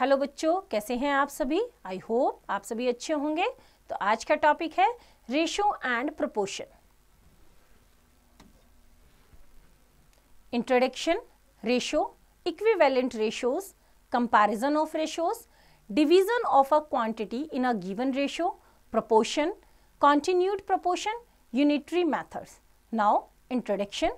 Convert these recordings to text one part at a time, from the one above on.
Hello बच्चों कैसे हैं आप सभी आई होप आप सभी अच्छे होंगे तो आज का टॉपिक है ratio and proportion introduction ratio equivalent ratios comparison of ratios division of a quantity in a given ratio proportion continued proportion unitary methods now introduction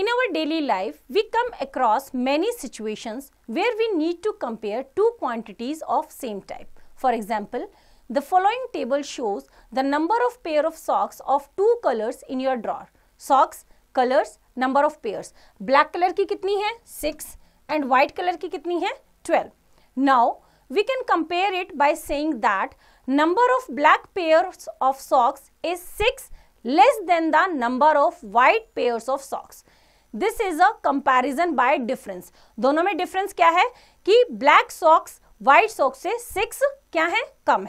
In our daily life, we come across many situations where we need to compare two quantities of same type. For example, the following table shows the number of pair of socks of two colors in your drawer. Socks, colors, number of pairs. Black color ki kitni hai? 6 and white color ki kitni hai? 12. Now, we can compare it by saying that number of black pairs of socks is 6 less than the number of white pairs of socks. This is a comparison by difference. दोनों में difference क्या है कि black socks white socks से six क्या है कम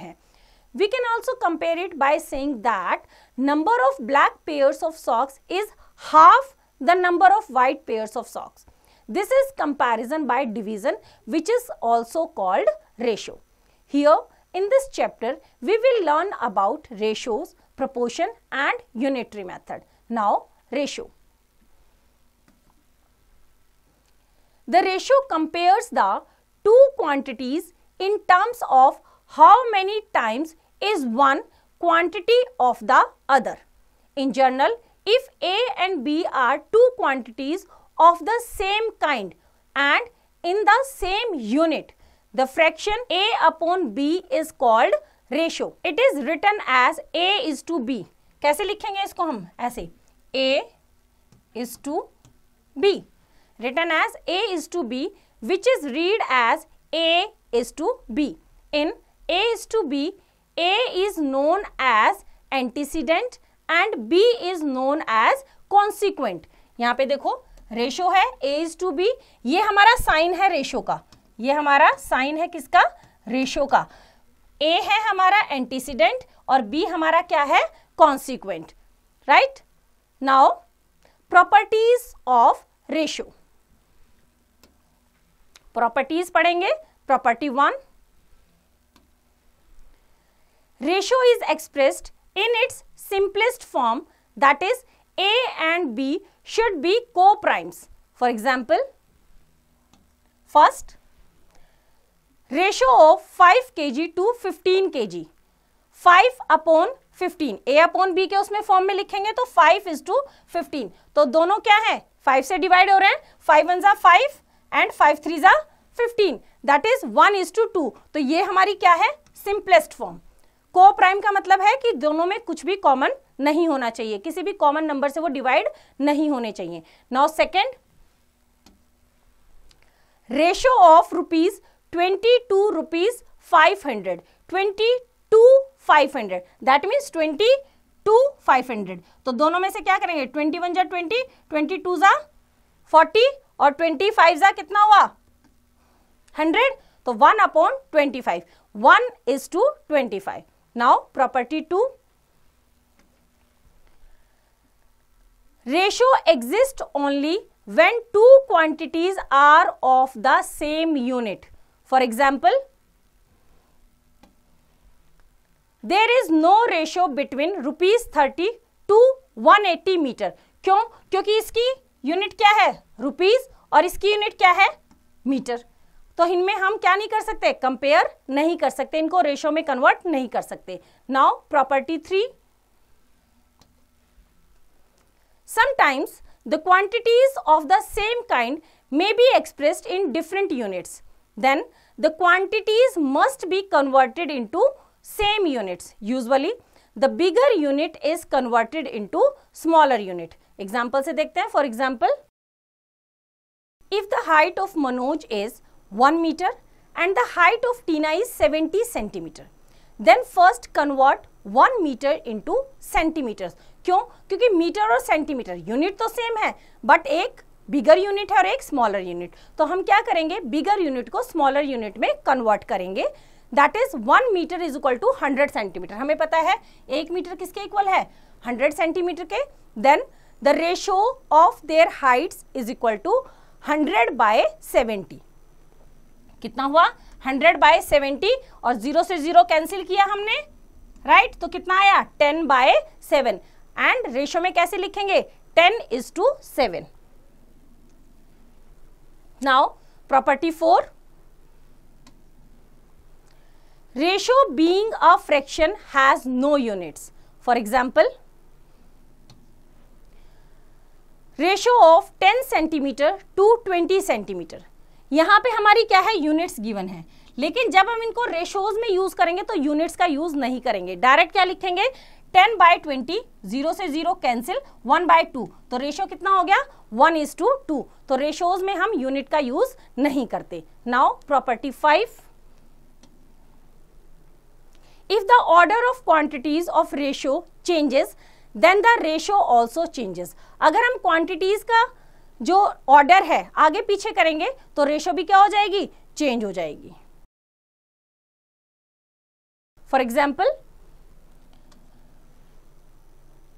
we can also compare it by saying that number of black pairs of socks is half the number of white pairs of socks. This is comparison by division which is also called ratio. Here in this chapter we will learn about ratios, proportion and unitary method. Now ratio. The ratio compares the two quantities in terms of how many times is one quantity of the other. In general, if A and B are two quantities of the same kind and in the same unit, the fraction A upon B is called ratio. It is written as A is to B. कैसे लिखेंगे इसको हम ऐसे A is to B. written as A is to B which is read as A is to B. In A is to B, A is known as antecedent and B is known as consequent. yahan pe dekho ratio है A is to B ये हमारा sign है ratio का ये हमारा sign है किसका ratio का A है हमारा एंटीसीडेंट और B हमारा क्या है consequent right now properties of ratio properties पढ़ेंगे property one ratio is expressed in its simplest form that is A and B should be coprimes for example first ratio of five K G to fifteen K G five upon fifteen A upon B के उसमें form में लिखेंगे तो five is to fifteen तो दोनों क्या है five से डिवाइड हो रहे हैं फाइव वन जा फाइव एंड फाइव थ्री ज़ा fifteen that is one is to two तो ये हमारी क्या है सिंपलेस्ट फॉर्म को प्राइम का मतलब है कि दोनों में कुछ भी कॉमन नहीं होना चाहिए किसी भी कॉमन नंबर से वो डिवाइड नहीं होने चाहिए now second ratio of rupees twenty to rupees five hundred twenty to five hundred that means twenty to five hundred तो दोनों में से क्या करेंगे ट्वेंटी वन जा ट्वेंटी ट्वेंटी टू जा फोर्टी और ट्वेंटी फाइव जा कितना हुआ हंड्रेड तो one upon twenty five one is to twenty five now property two ratio exist only when two quantities are of the same unit for example there is no ratio between rupees thirty to one eighty metre क्यों क्योंकि इसकी unit क्या है rupees और इसकी unit क्या है metre तो इनमें हम क्या नहीं कर सकते कंपेयर नहीं कर सकते इनको रेशो में कन्वर्ट नहीं कर सकते now property three sometimes the quantities of the same kind may be expressed in different units then the quantities must be converted into same units usually the bigger unit is converted into smaller unit example से देखते हैं for example if the height of Manoj is one metre the height of Tina is seventy centimetre then first convert one metre into centimetre क्यों क्योंकि metre और centimetre unit तो same है but एक bigger unit है और एक smaller unit तो हम क्या करेंगे बिगर यूनिट को स्मॉलर यूनिट में कन्वर्ट करेंगे that is one metre is equal to hundred centimetre हमें पता है एक मीटर किसके इक्वल है हंड्रेड सेंटीमीटर के then the ratio of their heights is equal to hundred by seventy कितना हुआ हंड्रेड बाय सेवेंटी और जीरो से जीरो कैंसिल किया हमने राइट right? तो कितना आया ten by seven and ratio में कैसे लिखेंगे ten is to seven now property four ratio being a fraction has no units for example ratio of 10 centimetre to 20 centimetre यहां पे हमारी क्या है यूनिट्स गिवन है लेकिन जब हम इनको रेशोज में यूज करेंगे तो यूनिट्स का यूज नहीं करेंगे डायरेक्ट क्या लिखेंगे 10 बाय 20 जीरो से जीरो कैंसिल 1 बाय 2 तो रेशो कितना हो गया 1 इज टू टू तो रेशोज में हम यूनिट का यूज नहीं करते now property five if the order of quantities of ratio changes then the ratio also changes अगर हम quantities का जो order है आगे पीछे करेंगे तो ratio भी क्या हो जाएगी change हो जाएगी For example,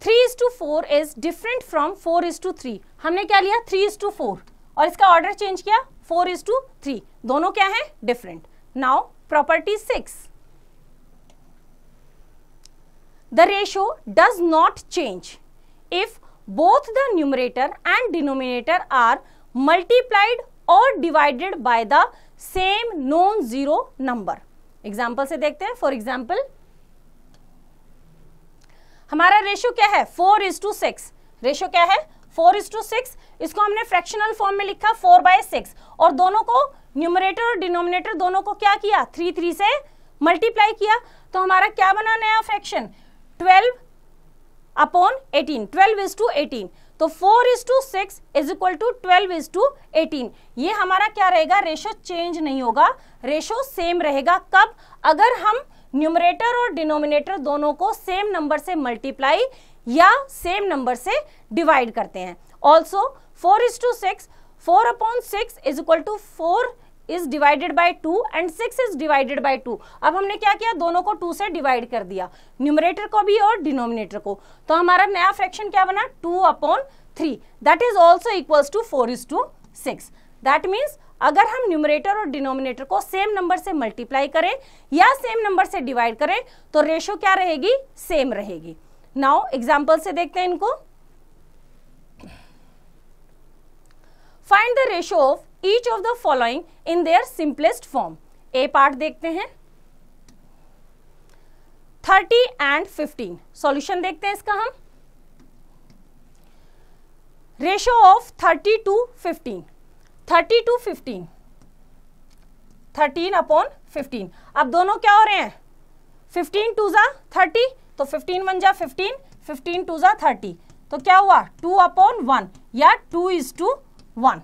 3 is to 4 is different from 4 is to 3. हमने क्या लिया 3 is to 4 और इसका ऑर्डर चेंज किया 4 is to 3. दोनों क्या है different now property six the ratio does not change if both the numerator and denominator are multiplied or divided by the same known zero number. Example से देखते हैं for example हमारा ratio क्या है four is to six ratio क्या है four is to six इसको हमने फ्रैक्शनल फॉर्म में लिखा फोर बाय सिक्स और दोनों को न्यूमरेटर और डिनोमिनेटर दोनों को क्या किया थ्री थ्री से मल्टीप्लाई किया तो हमारा क्या बना नया fraction twelve upon eighteen twelve is to eighteen तो four is to six is equal to twelve is to eighteen ये हमारा क्या रहेगा रेशो चेंज नहीं होगा रेशो सेम रहेगा कब अगर हम न्यूमरेटर और डिनोमिनेटर दोनों को सेम नंबर से मल्टीप्लाई या सेम नंबर से डिवाइड करते हैं also four is to six four upon six is equal to four is divided by two and six is divided by two अब हमने क्या किया दोनों को टू से डिवाइड कर दिया न्यूमरेटर को भी और डिनोमिनेटर को तो हमारा नया फ्रैक्शन क्या बना two upon three that is also equals to four is to six that means अगर हम न्यूमरेटर और डिनोमिनेटर को सेम नंबर से मल्टीप्लाई करें या सेम नंबर से डिवाइड करें तो रेशो क्या रहेगी सेम रहेगी नाउ एग्जाम्पल से देखते हैं इनको find the ratio of each of the following in their simplest form A part देखते हैं थर्टी एंड फिफ्टीन सॉल्यूशन देखते हैं इसका हम ratio of thirty to fifteen thirty to fifteen thirteen upon fifteen अब दोनों क्या हो रहे हैं फिफ्टीन टू ज़ा थर्टी तो फिफ्टीन वन जा फिफ्टीन फिफ्टीन टू ज़ा थर्टी तो क्या हुआ टू अपॉन वन या टू इज टू वन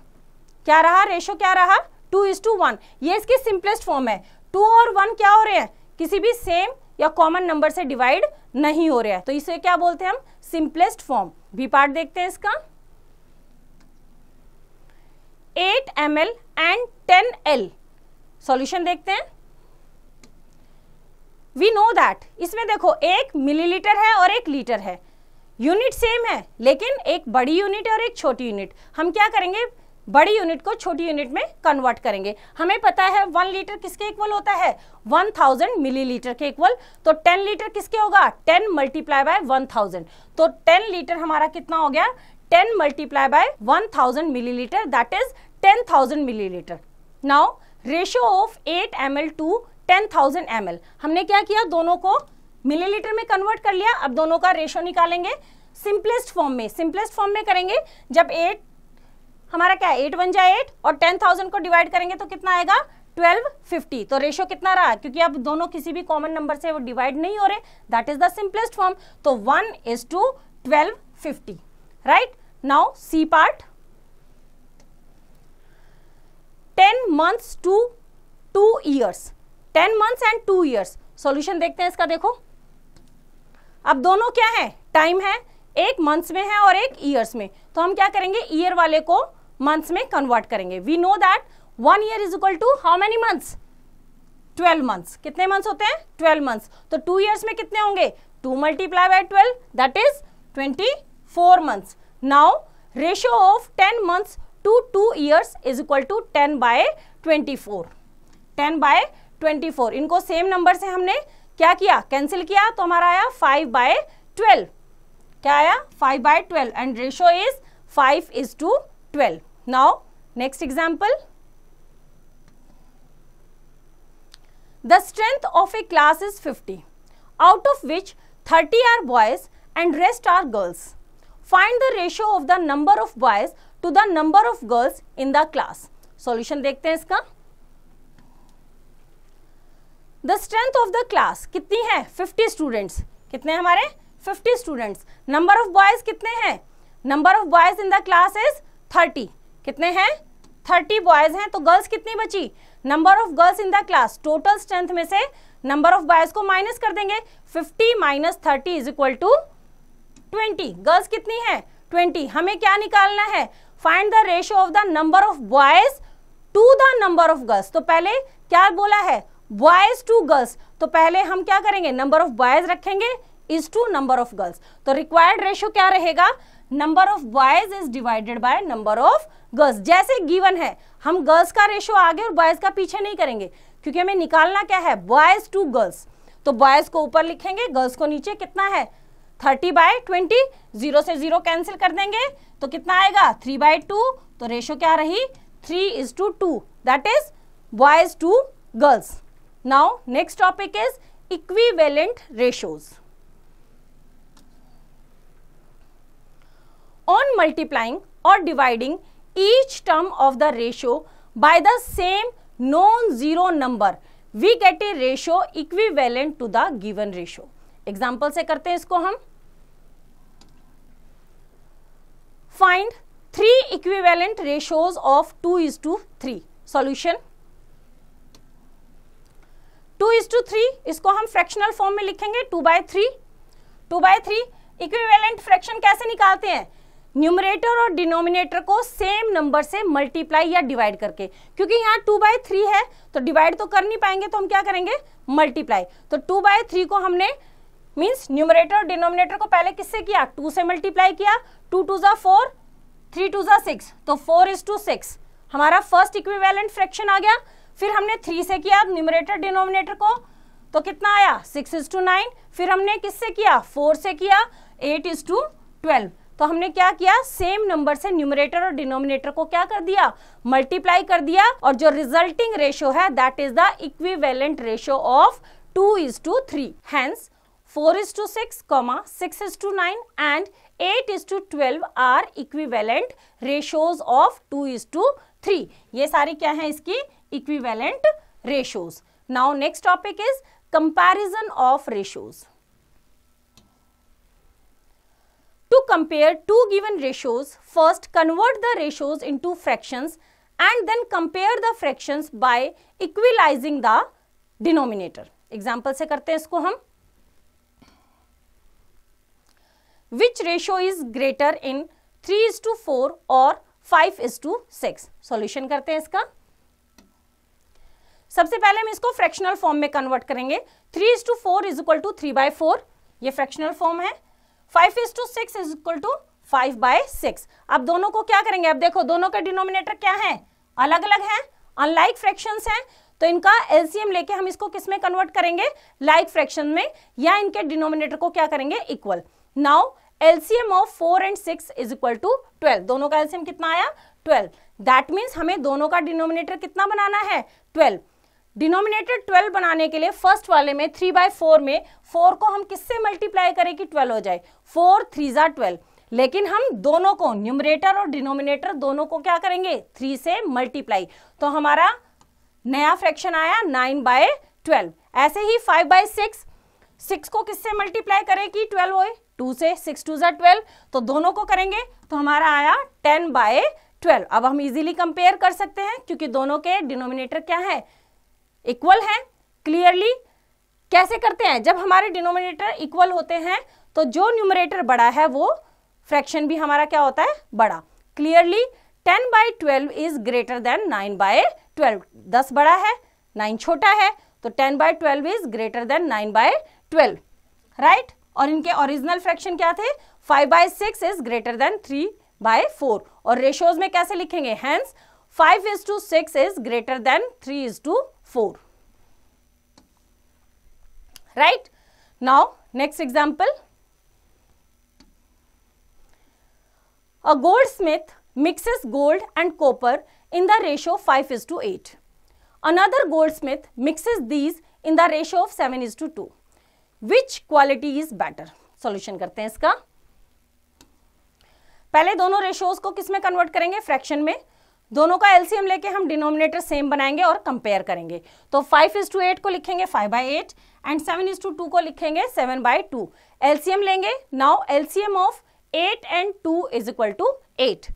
क्या रहा रेशो क्या रहा टू इज टू वन ये इसकी सिंपलेस्ट फॉर्म है टू और वन क्या हो रहे हैं किसी भी सेम या कॉमन नंबर से डिवाइड नहीं हो रहा है तो इसे क्या बोलते हैं हम सिंपलेस्ट फॉर्म भी पार्ट देखते हैं इसका eight M L and ten L solution देखते हैं वी नो दैट इसमें देखो एक मिलीलीटर है और एक लीटर है यूनिट सेम है लेकिन एक बड़ी यूनिट और एक छोटी यूनिट हम क्या करेंगे बड़ी यूनिट को छोटी यूनिट में कन्वर्ट करेंगे हमें पता है वन लीटर किसके इक्वल होता है वन थाउजेंड मिलीलीटर के इक्वल तो टेन लीटर किसके होगा ten multiply by one thousand तो टेन लीटर हमारा कितना हो गया ten multiply by one thousand millilitre that is ten thousand millilitre now ratio of eight M L to ten thousand M L हमने क्या किया दोनों को मिलीलीटर में कन्वर्ट कर लिया अब दोनों का रेशो निकालेंगे सिंपलेस्ट फॉर्म में सिंपलेस्ट फॉर्म में करेंगे जब एट हमारा क्या है एट वन जाए एट और टेन थाउजेंड को डिवाइड करेंगे तो कितना आएगा ट्वेल्व फिफ्टी तो रेशियो कितना रहा क्योंकि अब दोनों किसी भी कॉमन नंबर से वो डिवाइड नहीं हो रहे that is the simplest form तो one is to twelve fifty right now C part ten months to two years ten months and two years solution देखते हैं इसका देखो अब दोनों क्या है टाइम है एक मंथ्स में है और एक ईयर्स में तो हम क्या करेंगे ईयर वाले को मंथ्स में कन्वर्ट करेंगे we know that one year is equal to how many months twelve months कितने मंथ्स होते हैं ट्वेल्व मंथ्स तो टू ईयर्स में कितने होंगे two multiply by twelve that is twenty four months now ratio of ten months to two years is equal to ten by twenty four ten by twenty four इनको same number से हमने क्या किया cancel किया तो हमारा आया five by twelve क्या आया five by twelve and ratio is five is to 12 now next example the strength of a class is 50 out of which 30 are boys and rest are girls find the ratio of the number of boys to the number of girls in the class solution देखते हैं इसका the strength of the class कितनी है 50 students कितने हमारे 50 students number of boys कितने हैं number of boys in the class is thirty कितने हैं थर्टी बॉयज हैं तो गर्ल्स कितनी बची number of girls in the class total strength में से नंबर ऑफ बॉयज को माइनस कर देंगे fifty minus thirty is equal to twenty girls कितनी है ट्वेंटी हमें क्या निकालना है find the ratio of the number of boys to the number of girls तो पहले क्या बोला है बॉयज टू गर्ल्स तो पहले हम क्या करेंगे नंबर ऑफ बॉयज रखेंगे is to number of girls तो रिक्वायर्ड रेशियो क्या रहेगा number of boys is divided by number of girls जैसे गिवन है हम गर्ल्स का रेशो आगे और बॉयज का पीछे नहीं करेंगे क्योंकि हमें निकालना क्या है बॉयज टू गर्ल्स तो बॉयज को ऊपर लिखेंगे गर्ल्स को नीचे कितना है थर्टी बाय ट्वेंटी जीरो से जीरो कैंसिल कर देंगे तो कितना आएगा थ्री बाय टू तो रेशो क्या रही three is to two that is boys to girls now next topic is equivalent ratios on multiplying or dividing each term of the ratio by the same known zero number we get a ratio equivalent to the given ratio example से करते हैं इसको हम find three equivalent ratios of two is to three solution two is to three इसको हम fractional form में लिखेंगे two by three two by three equivalent fraction कैसे निकालते हैं न्यूमरेटर और डिनोमिनेटर को सेम नंबर से मल्टीप्लाई या डिवाइड करके क्योंकि यहाँ टू बाय थ्री है तो डिवाइड तो कर नहीं पाएंगे तो हम क्या करेंगे मल्टीप्लाई तो टू बाय थ्री को हमने मीन्स न्यूमरेटर और डिनोमिनेटर को पहले किससे किया टू से मल्टीप्लाई किया टू टू जो फोर थ्री टू ज़ा सिक्स तो फोर इज टू सिक्स हमारा फर्स्ट इक्विवेलेंट फ्रैक्शन आ गया फिर हमने थ्री से किया न्यूमरेटर डिनोमिनेटर को तो कितना आया सिक्स इज टू नाइन फिर हमने किससे किया फोर से किया एट इज टू ट्वेल्व तो हमने क्या किया सेम नंबर से न्यूमरेटर और डिनोमिनेटर को क्या कर दिया मल्टीप्लाई कर दिया और जो रिजल्टिंग रेशियो है that is the equivalent ratio of two is to three hence four is to six comma six is to nine and eight is to twelve are equivalent ratios of two is to three ये सारी क्या है इसकी equivalent ratios now next topic is comparison of ratios compare to given ratios first convert the ratios into fraction and then compare the fraction by equalising the denominator example से करते हैं इसको हम which ratio is greater in three is to four और five is to six solution करते हैं इसका सबसे पहले हम इसको फ्रैक्शनल फॉर्म में कन्वर्ट करेंगे three is to four is equal to three by four यह फ्रैक्शनल फॉर्म है five is to six is equal to five by six अब दोनों को क्या करेंगे अब देखो दोनों के डिनोमिनेटर क्या है अलग अलग हैं अनलाइक फ्रैक्शन हैं तो इनका एलसीएम लेके हम इसको किस में कन्वर्ट करेंगे लाइक like फ्रैक्शन में या इनके डिनोमिनेटर को क्या करेंगे equal now LCM of four and six is equal to twelve दोनों का एलसीएम कितना आया ट्वेल्व दैट मीन्स हमें दोनों का डिनोमिनेटर कितना बनाना है ट्वेल्व डिनोमिनेटर 12 बनाने के लिए फर्स्ट वाले में थ्री बाय फोर में फोर को हम किससे मल्टीप्लाई करें कि 12 हो जाए फोर थ्री ज़ा ट्वेल्व लेकिन हम दोनों को न्यूमरेटर और डिनोमिनेटर दोनों को क्या करेंगे थ्री से मल्टीप्लाई तो हमारा नया फ्रैक्शन आया नाइन बाय ट्वेल्व ऐसे ही फाइव बाय सिक्स सिक्स को किससे मल्टीप्लाई करें कि ट्वेल्व होए टू से सिक्स टू ज़ा ट्वेल्व तो दोनों को करेंगे तो हमारा आया टेन बाय ट्वेल्व अब हम इजीली कंपेयर कर सकते हैं क्योंकि दोनों के डिनोमिनेटर क्या है इक्वल हैं क्लियरली कैसे करते हैं जब हमारे डिनोमिनेटर इक्वल होते हैं तो जो न्यूमरेटर बड़ा है वो फ्रैक्शन भी हमारा क्या होता है बड़ा clearly ten by twelve is greater than nine by twelve दस बड़ा है नाइन छोटा है तो ten by twelve is greater than nine by twelve right और इनके ओरिजिनल फ्रैक्शन क्या थे five by six is greater than three by four और रेशियोज में कैसे लिखेंगे hence five is to six is greater than three is to 4 right now next example a goldsmith mixes gold and copper in the ratio 5 is to 8 another goldsmith mixes these in the ratio of 7 is to 2 which quality is better solution karte hain iska पहले दोनों ratios को किस में convert करेंगे fraction में दोनों का LCM लेके हम डिनोमिनेटर सेम बनाएंगे और कंपेयर करेंगे तो फाइव इज टू एट को लिखेंगे five by eight and seven is to two को लिखेंगे सेवन बाई टू एलसीएम लेंगे now LCM of eight and two is equal to eight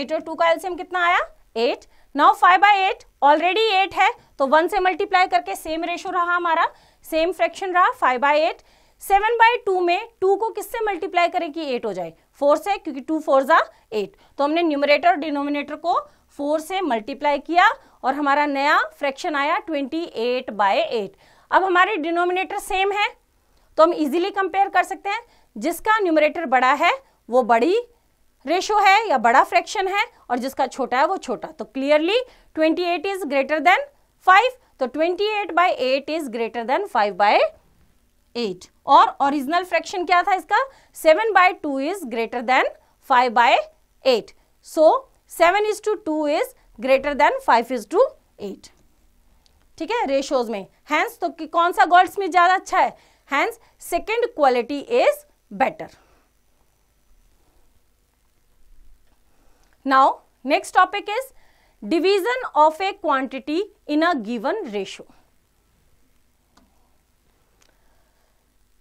eight और टू का एलसीएम कितना आया eight now five by eight already eight है तो one से मल्टीप्लाई करके सेम रेशो रहा हमारा सेम फ्रैक्शन रहा five by eight seven by two में टू को किससे मल्टीप्लाई करें कि एट हो जाए फोर से क्योंकि टू फोर ज़ा एट तो हमने न्यूमरेटर और डिनोमिनेटर को फोर से मल्टीप्लाई किया और हमारा नया फ्रैक्शन आया ट्वेंटी एट बाय एट अब हमारे डिनोमिनेटर सेम है तो हम इजीली कंपेयर कर सकते हैं जिसका न्यूमरेटर बड़ा है वो बड़ी रेशो है या बड़ा फ्रैक्शन है और जिसका छोटा है वो छोटा तो clearly twenty eight is greater than five तो twenty eight by eight is greater than five by eight और ओरिजिनल फ्रैक्शन क्या था इसका seven by two is greater than five by eight so seven is to two is greater than five is to eight ठीक है ratios में hence तो कौन सा गोल्ड में ज़्यादा अच्छा है hence second quality is better now next topic is division of a quantity in a given ratio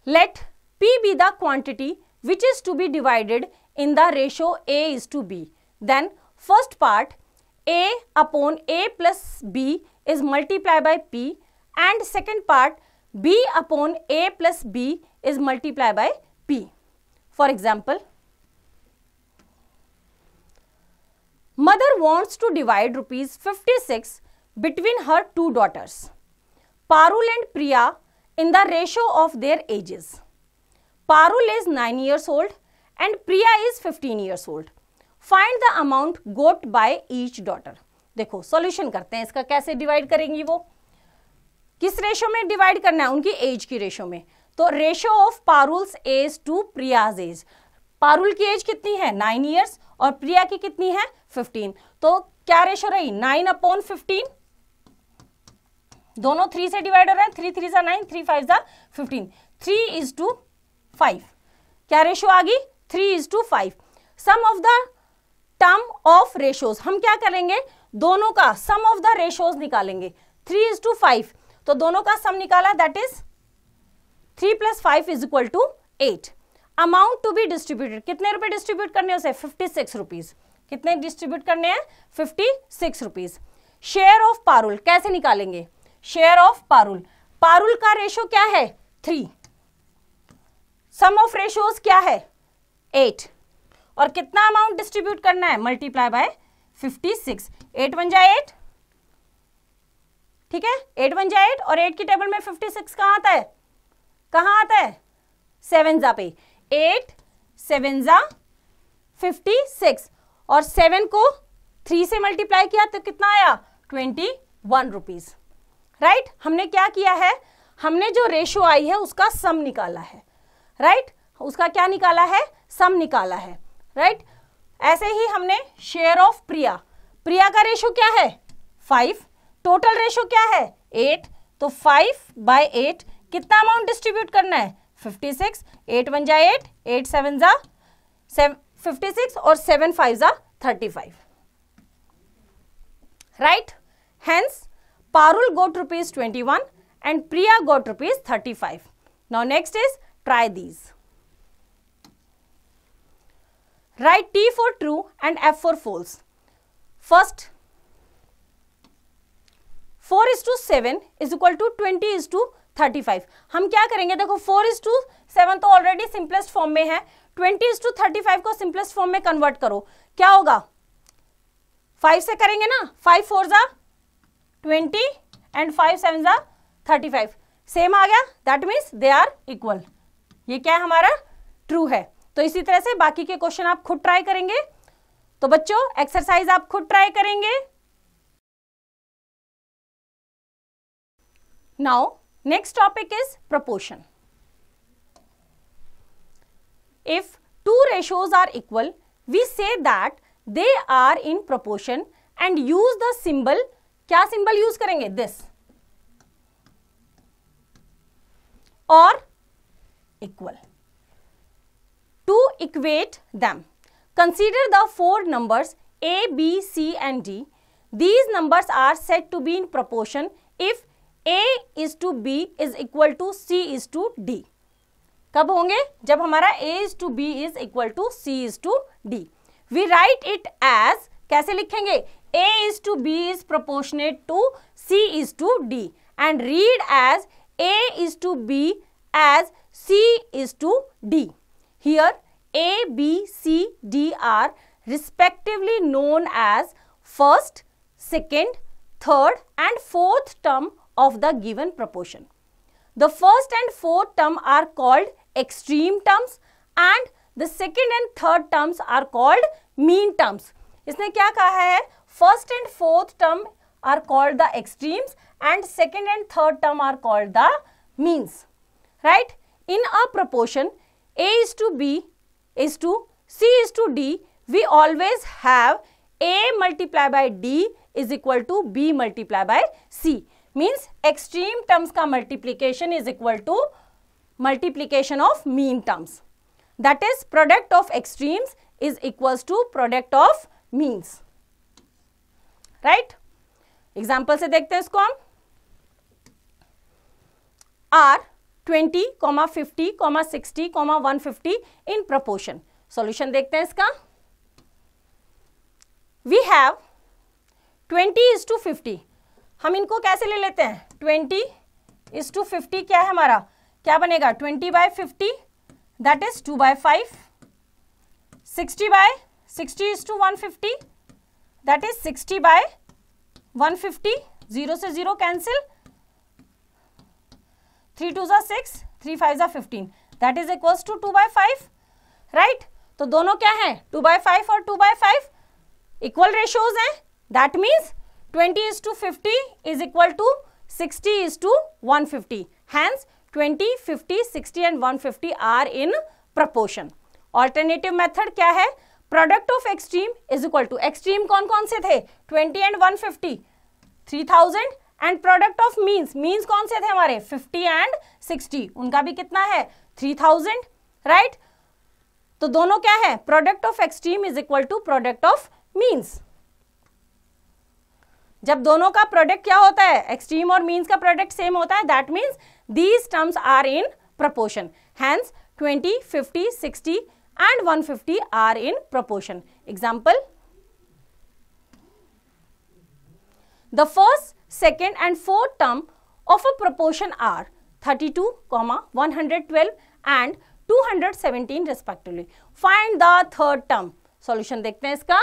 Let P be the quantity which is to be divided in the ratio A is to B. Then first part A upon A plus B is multiplied by P and second part B upon A plus B is multiplied by P. For example, mother wants to divide rupees 56 between her two daughters. Parul and Priya in the ratio of their ages. Parul is 9 years old and Priya is 15 years old. Find the amount got by each daughter. देखो solution करते हैं इसका कैसे divide करेंगी वो किस ratio में divide करना है उनकी एज की रेशो में तो ratio of Parul's age to Priya's age Parul की एज कितनी है नाइन ईयर्स और प्रिया की कितनी है फिफ्टीन तो क्या रेशो रही नाइन अपॉन फिफ्टीन दोनों थ्री से डिवाइड हो रहे हैं थ्री थ्री सा नाइन थ्री फाइव सा fifteen three is to five क्या रेशियो आ गई three is to five sum of the term of ratios हम क्या करेंगे दोनों का सम ऑफ द रेशोज निकालेंगे थ्री इज टू फाइव तो दोनों का सम निकाला that is three plus five is equal to eight amount to be distributed कितने रुपए डिस्ट्रीब्यूट करने उसे फिफ्टी सिक्स रुपीज कितने डिस्ट्रीब्यूट करने हैं fifty six rupees share of Parul कैसे निकालेंगे शेयर ऑफ पारुल पारुल का रेशो क्या है थ्री सम ऑफ रेशोज क्या है एट और कितना अमाउंट डिस्ट्रीब्यूट करना है multiply by fifty six eight one जाए एट ठीक है एट वन जाए एट और एट की टेबल में फिफ्टी सिक्स कहां आता है कहाँ आता है सेवन जा पे एट सेवन जा फिफ्टी सिक्स और सेवन को थ्री से मल्टीप्लाई किया तो कितना आया twenty one rupees right right? हमने क्या किया है हमने जो रेशो आई है उसका सम निकाला है राइट right? उसका क्या निकाला है सम निकाला है राइट right? ऐसे ही हमने शेयर ऑफ प्रिया प्रिया का रेशो क्या है फाइव टोटल रेशो क्या है एट तो फाइव बाय एट कितना अमाउंट डिस्ट्रीब्यूट करना है फिफ्टी सिक्स एट वन जा एट एट सेवन जा फिफ्टी सिक्स और सेवन फाइव जा thirty five right hence Parul got rupees 21 and Priya got rupees 35. Now next is try these. Write T for true and F for false. First, 4 is to 7 is equal to 20 is to 35. हम क्या करेंगे देखो 4 is to seven तो already simplest form में है 20 is to 35 को simplest form में convert करो क्या होगा 5 से करेंगे ना 5 फोर ज़ा ट्वेंटी एंड फाइव सेवन ज़ा थर्टी फाइव सेम आ गया that means they are equal ये क्या है हमारा ट्रू है तो इसी तरह से बाकी के क्वेश्चन आप खुद ट्राई करेंगे तो बच्चों एक्सरसाइज आप खुद ट्राई करेंगे now next topic is proportion if two ratios are equal we say that they are in proportion and use the symbol क्या सिंबल यूज करेंगे दिस और equal to equate them consider the four number A B C and D these numbers are said to be in proportion if A is to B is equal to C is to D कब होंगे जब हमारा A is to B is equal to C is to D we write it as कैसे लिखेंगे A is to B is proportionate to C is to D and read as A is to B as C is to D. Here A, B, C, D are respectively known as first, second, third and fourth term of the given proportion. The first and fourth term are called extreme terms and the second and third terms are called mean terms. इसने क्या कहा है first and fourth term are called the extremes and second and third term are called the means. Right? In a proportion A is to B is to C is to D, we always have A multiplied by D is equal to B multiplied by C. Means extreme terms ka multiplication is equal to multiplication of mean terms. That is product of extremes is equals to product of means. Right example से देखते हैं इसको हम are twenty comma fifty comma sixty comma one fifty in proportion solution देखते हैं इसका we have twenty is to fifty हम इनको कैसे ले लेते हैं ट्वेंटी इज टू फिफ्टी क्या है हमारा क्या बनेगा twenty by fifty that is two by five sixty by sixty is to one fifty that is 60 by 150 zero से जीरो कैंसिल थ्री टू ज़ा सिक्स थ्री फाइव ज़ा fifteen that is equals to two by five right तो दोनों क्या है two by five और two by five equal ratios हैं that means twenty is to fifty is equal to sixty is to one fifty hence twenty fifty sixty and one fifty are in proportion alternative method क्या है product of extreme is equal to extreme कौन कौन से थे twenty and one fifty three thousand and product of means means कौन से थे हमारे फिफ्टी एंड सिक्सटी उनका भी कितना है थ्री थाउजेंड राइट तो दोनों क्या है product of extreme is equal to product of means जब दोनों का प्रोडक्ट क्या होता है एक्सट्रीम और मीन्स का प्रोडक्ट सेम होता है that means these terms are in proportion hence 20, 50, 60, and 150 are in proportion. Example, the first, second and fourth term of a proportion are 32, comma 112 and 217 respectively. Find the third term. Solution dekhte hain iska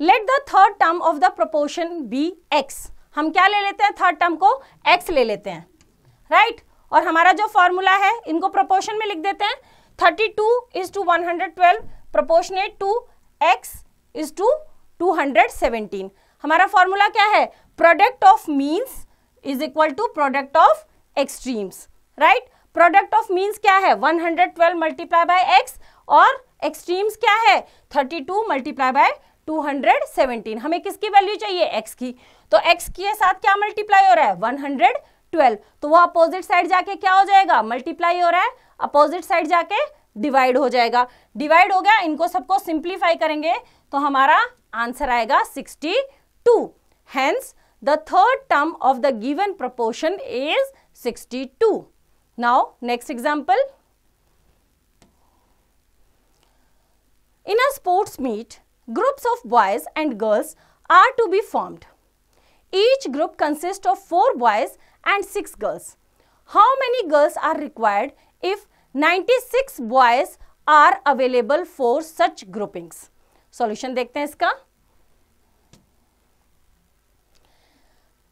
Let the third term of the proportion be x. हम क्या ले लेते हैं third term को x ले लेते हैं right और हमारा जो फॉर्मूला है इनको प्रोपोर्शन में लिख देते हैं thirty two is to one hundred twelve proportionate to x is to two hundred seventeen हमारा फॉर्मूला क्या है product of means is equal to product of extremes right product of means क्या है 112 hundred twelve multiply by X और extremes क्या है 32 to multiply by two हमें किसकी वैल्यू चाहिए एक्स की तो एक्स के साथ क्या मल्टीप्लाई हो रहा है 112 ट्वेल्व तो वो अपोजिट साइड जाके क्या हो जाएगा मल्टीप्लाई हो रहा है अपोजिट साइड जाके डिवाइड हो जाएगा डिवाइड हो गया इनको सबको सिंप्लीफाई करेंगे तो हमारा आंसर आएगा sixty two hence the third term of the given proportion is sixty two now next example in a sports meet groups of boys and girls are to be formed each group consist of four boys and 6 girls. How many girls are required if 96 boys are available for such groupings? Solution देखते हैं इसका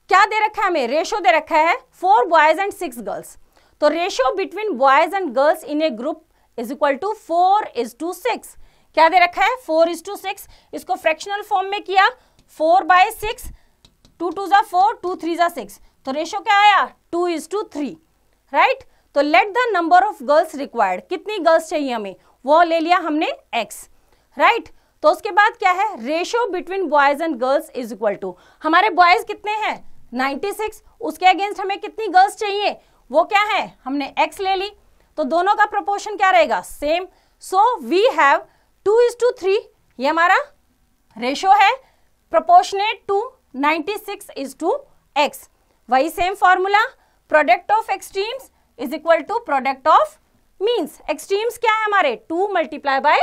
क्या दे रखा है हमें ratio दे रखा है four boys and six girls तो ratio between boys and girls in a group is equal to four is to six क्या दे रखा है फोर इज टू सिक्स इसको फ्रैक्शनल फॉर्म में किया four by six two two ज़ा four two three ज़ा सिक्स तो रेशो क्या आया two is to three right तो let the number of girls required कितनी गर्ल्स चाहिए हमें वो ले लिया हमने एक्स राइट right? तो उसके बाद क्या है ratio between boys and girls is equal to हमारे बॉयज कितने हैं 96 उसके अगेंस्ट हमें कितनी गर्ल्स चाहिए वो क्या है हमने x ले ली तो दोनों का प्रोपोर्शन क्या रहेगा same so we have two is to three ये हमारा रेशो है proportionate to 96 is to X वही same formula product of extremes is equal to product of means extremes क्या है हमारे टू मल्टीप्लाई बाय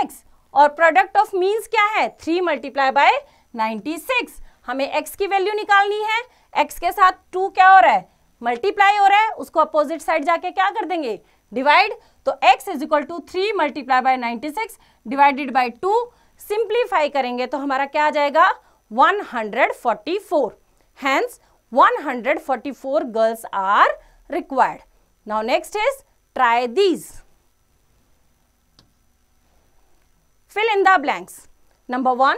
एक्स और प्रोडक्ट ऑफ मीन्स क्या है three multiply by ninety six हमें एक्स की वैल्यू निकालनी है एक्स के साथ टू क्या हो रहा है मल्टीप्लाई हो रहा है उसको अपोजिट साइड जाके क्या कर देंगे डिवाइड तो X is equal to three multiply by ninety six divided by two simplify करेंगे तो हमारा क्या आ जाएगा one hundred forty four hence 144 girls are required. Now next is try these. Fill in the blanks. Number 1.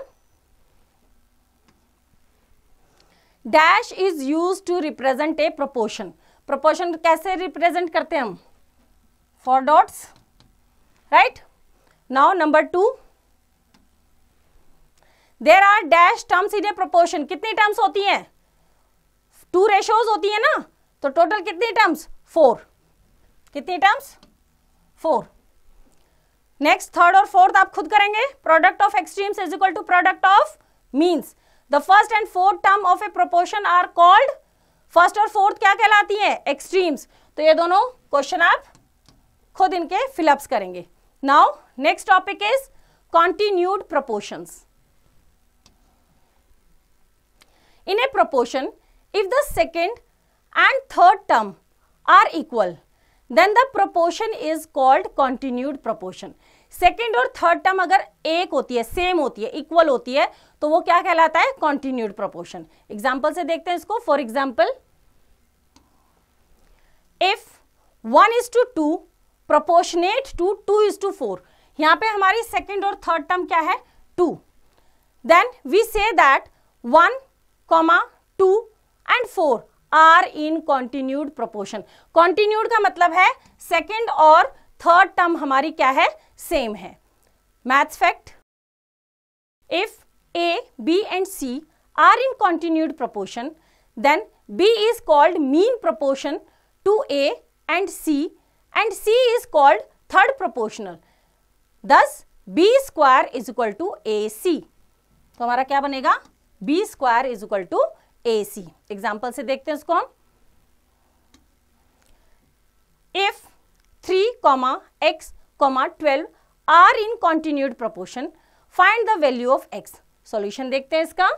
Dash is used to represent a proportion. Proportion कैसे represent करते हम? Four dots. Right? Now number 2. There are dash terms in a proportion. कितनी terms होती हैं? To ratios होती है ना तो टोटल कितनी टर्म्स फोर कितनी टर्म्स फोर नेक्स्ट थर्ड और फोर्थ आप खुद करेंगे product of extremes is equal to product of means the first and fourth term of a proportion are called first और फोर्थ क्या कहलाती है एक्सट्रीम्स तो ये दोनों क्वेश्चन आप खुद इनके फिलअप्स करेंगे now next topic is continued proportion in a proportion If the second and third term are equal, then the proportion is called continued proportion second और थर्ड टर्म अगर एक होती है सेम होती है इक्वल होती है तो वो क्या कहलाता है कॉन्टिन्यूड प्रपोर्शन एग्जाम्पल से देखते हैं इसको for example if one is to two proportionate to two is to four यहां पे हमारी सेकेंड और थर्ड टर्म क्या है two then we say that one comma two and four are in continued proportion continued का मतलब है second और थर्ड टर्म हमारी क्या है सेम है math fact if A B and C are in continued proportion then B is called mean proportion to A and C and C is called third proportional thus B square is equal to A C तो हमारा क्या बनेगा B square is equal to A C example से देखते हैं उसको हम if three comma x comma twelve are in continued proportion find the value of x solution देखते हैं इसका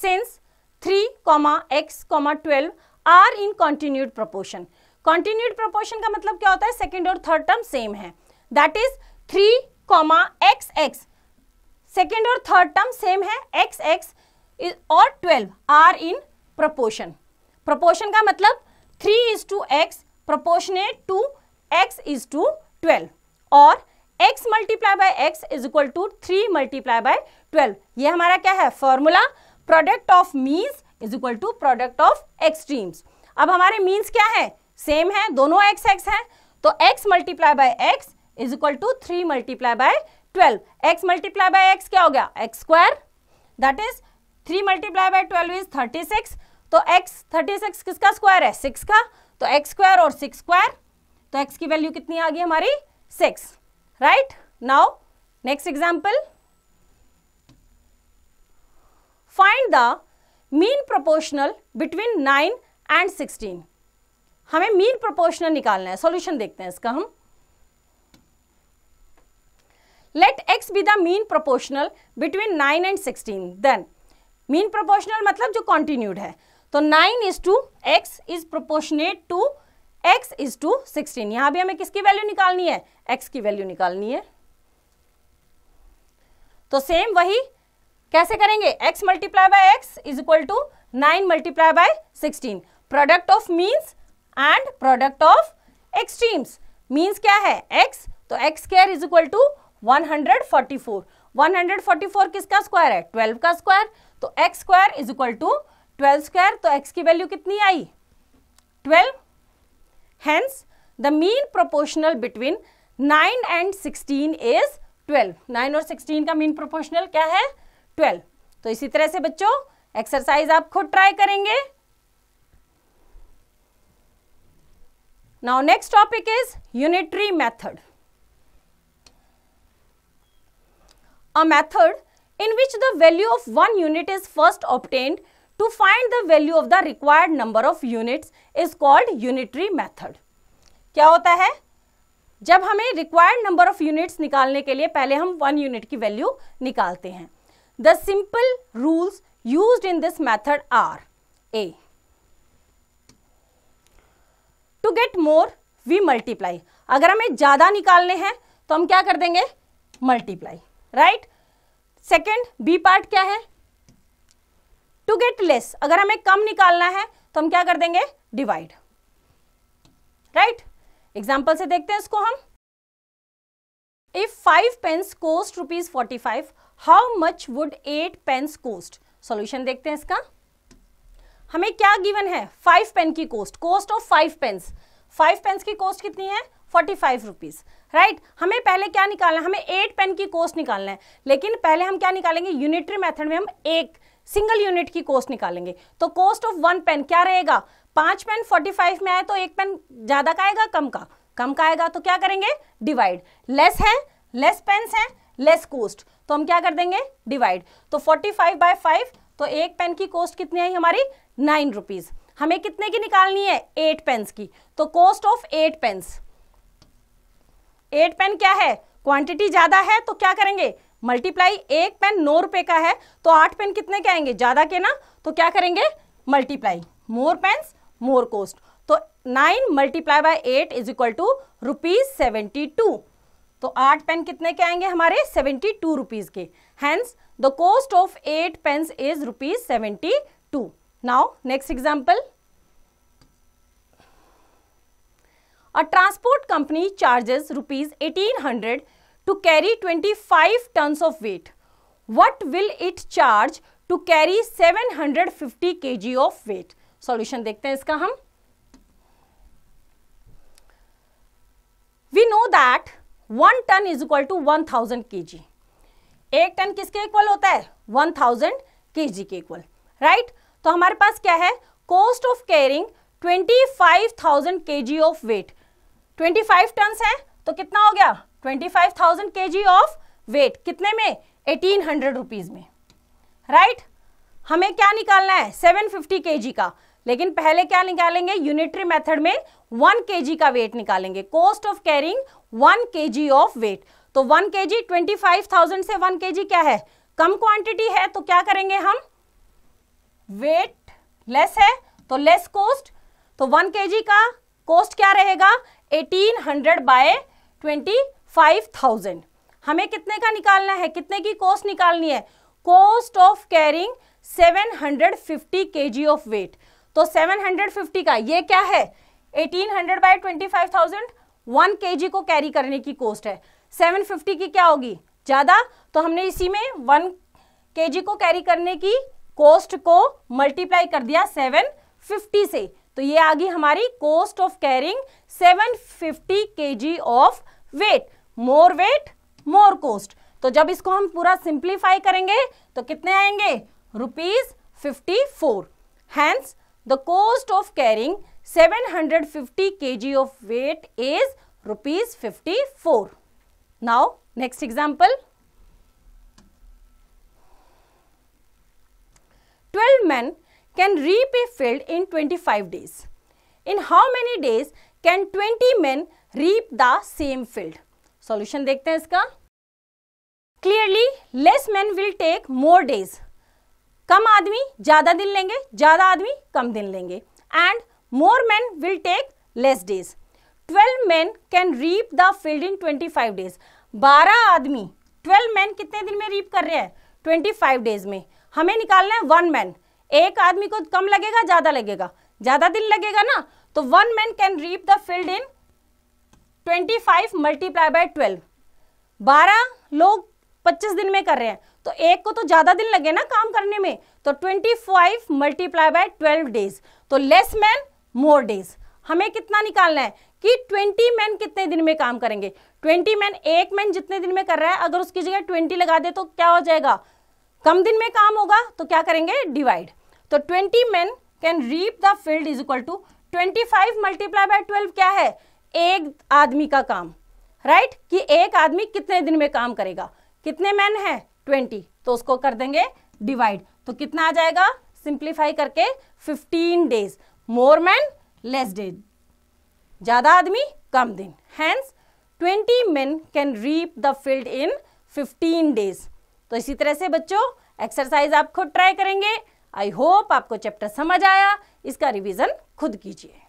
since three comma x comma twelve are in continued proportion continued proportion का मतलब क्या होता है सेकेंड और थर्ड टर्म सेम है that is three comma x x second और थर्ड टर्म सेम है एक्स एक्स और twelve are in proportion proportion का मतलब three is to x proportionate to x is to twelve और x multiply by x is equal to three multiply by twelve ये हमारा क्या है formula product of means is equal to product of extremes अब हमारे means क्या है same है दोनों x x है तो x multiply by x is equal to three multiply by twelve x multiply by x क्या हो गया x square that is three multiply by twelve is thirty six तो एक्स थर्टी सिक्स किसका square है six का तो x square और six square तो एक्स की वैल्यू कितनी आ गई हमारी six right now next example find the mean proportional between nine and sixteen हमें मीन प्रोपोर्शनल निकालना है सॉल्यूशन देखते हैं इसका हम let x be the mean proportional between nine and sixteen then mean proportional मतलब जो कॉन्टिन्यूड है तो nine is to x is proportionate to x is to sixteen यहां भी हमें किसकी वैल्यू निकालनी है एक्स की वैल्यू निकालनी है तो सेम वही कैसे करेंगे x multiply by x is equal to nine multiply by sixteen product of means and product of extremes means क्या है एक्स तो x square is equal to 144 144 किसका स्क्वायर है 12 का स्क्वायर तो x square is equal to twelve square तो x की value कितनी आई 12 hence the mean proportional between 9 and 16 is 12 9 और 16 का मीन प्रोपोर्शनल क्या है 12 तो इसी तरह से बच्चों एक्सरसाइज आप खुद ट्राई करेंगे now next topic is unitary method a method in which the value of one unit is first obtained to find the value of the required number of units is called unitary method. क्या होता है जब हमें required number of units निकालने के लिए पहले हम वन यूनिट की वैल्यू निकालते हैं the simple rules use in this method are a to get more we multiply अगर हमें ज़्यादा निकालने हैं तो हम क्या कर देंगे multiply right second B part क्या है टू गेट लेस अगर हमें कम निकालना है तो हम क्या कर देंगे डिवाइड राइट एग्जाम्पल से देखते हैं इसको हम if five pens cost rupees forty five how much would eight pens cost solution देखते हैं इसका हमें क्या गिवन है फाइव पेन की cost cost of five pens five pens की कोस्ट कितनी है फोर्टी फाइव रुपीज़ राइट हमें पहले क्या निकालना है हमें एट पेन की कोस्ट निकालना है लेकिन पहले हम क्या निकालेंगे यूनिटरी मेथड में हम एक सिंगल यूनिट की कोस्ट निकालेंगे तो कोस्ट ऑफ वन पेन क्या रहेगा पांच पेन फोर्टी फाइव में आए तो एक पेन ज़्यादा का आएगा कम का कम का आएगा तो क्या करेंगे डिवाइड लेस है लेस पेन्स हैं लेस कोस्ट तो हम क्या कर देंगे डिवाइड तो फोर्टी फाइव बाय फाइव तो एक पेन की कोस्ट कितनी आई हमारी नाइन रुपीज़ हमें कितने की निकालनी है एट पेन्स की तो cost of eight pens eight pen क्या है क्वांटिटी ज्यादा है तो क्या करेंगे मल्टीप्लाई एक पेन नौ रुपए का है तो आठ पेन कितने के आएंगे ज्यादा के ना तो क्या करेंगे multiply more pen more cost तो nine multiply by eight is equal to rupees seventy two तो आठ पेन कितने के आएंगे हमारे सेवेंटी टू रुपीज के hence the cost of eight pens is rupees seventy two now next example A transport company charges rupees 1800 to carry 25 tons of weight. What will it charge to carry 750 kg of weight? Solution देखते हैं इसका हम We know that one ton is equal to 1000 kg. एक ton किसके equal होता है 1000 thousand के के इक्वल राइट तो हमारे पास क्या है cost of carrying 25,000 kg of weight twenty five ton है तो कितना हो गया ट्वेंटी फाइव थाउजेंड के जी ऑफ वेट कितने में एटीन हंड्रेड रुपीज में राइट right? हमें क्या निकालना है सेवन फिफ्टी के जी का लेकिन पहले क्या निकालेंगे यूनिटरी मेथड में वन के जी का वेट निकालेंगे cost of carrying one K G of weight तो one K G twenty five thousand से वन के जी क्या है कम क्वांटिटी है तो क्या करेंगे हम वेट लेस है तो लेस कॉस्ट तो वन के जी का कॉस्ट क्या रहेगा eighteen hundred by twenty five thousand हमें कितने का निकालना है कितने की कॉस्ट निकालनी है cost of carrying 750 KG of weight तो 750 का ये क्या है 1800 hundred by twenty five thousand one के को कैरी करने की कॉस्ट है 750 की क्या होगी ज़्यादा तो हमने इसी में वन के को कैरी करने की कॉस्ट को मल्टीप्लाई कर दिया 750 से तो ये आ गई हमारी cost of carrying 750 G of weight more weight more cost तो जब इसको हम पूरा सिंप्लीफाई करेंगे तो कितने आएंगे rupees fifty four hence the cost of carrying 750 of weight is rupees fifty four now next example 12 men can repay field in 25 days? In how many days can 20 men reap the same field? Solution dekhte hain iska Clearly, less men will take more days. kam aadmi zyada din lenge zyada aadmi kam din lenge and more men will take less days 12 men can reap the field in 25 days 12 aadmi 12 men kitne din mein reap kar rahe hain 25 days mein हमें निकालना है one man एक आदमी को कम लगेगा ज्यादा लगेगा ज्यादा दिन लगेगा ना तो one man can reap the field in twenty five multiply by twelve बारह लोग पच्चीस दिन में कर रहे हैं तो एक को तो ज्यादा दिन लगे ना काम करने में तो twenty five multiply by twelve days तो लेस मैन मोर डेज हमें कितना निकालना है कि 20 मैन कितने दिन में काम करेंगे 20 मैन एक मैन जितने दिन में कर रहा है अगर उसकी जगह 20 लगा दे तो क्या हो जाएगा कम दिन में काम होगा तो क्या करेंगे डिवाइड तो 20 men can reap the field is equal to 25 multiply by twelve क्या है एक आदमी का काम राइट right? कि एक आदमी कितने दिन में काम करेगा कितने मैन है 20 तो उसको कर देंगे डिवाइड तो कितना आ जाएगा सिंप्लीफाई करके 15 days more man less days ज़्यादा आदमी कम दिन hence 20 men can reap the field in 15 days तो इसी तरह से बच्चों एक्सरसाइज आप खुद ट्राई करेंगे आई होप आपको चैप्टर समझ आया इसका रिविज़न खुद कीजिए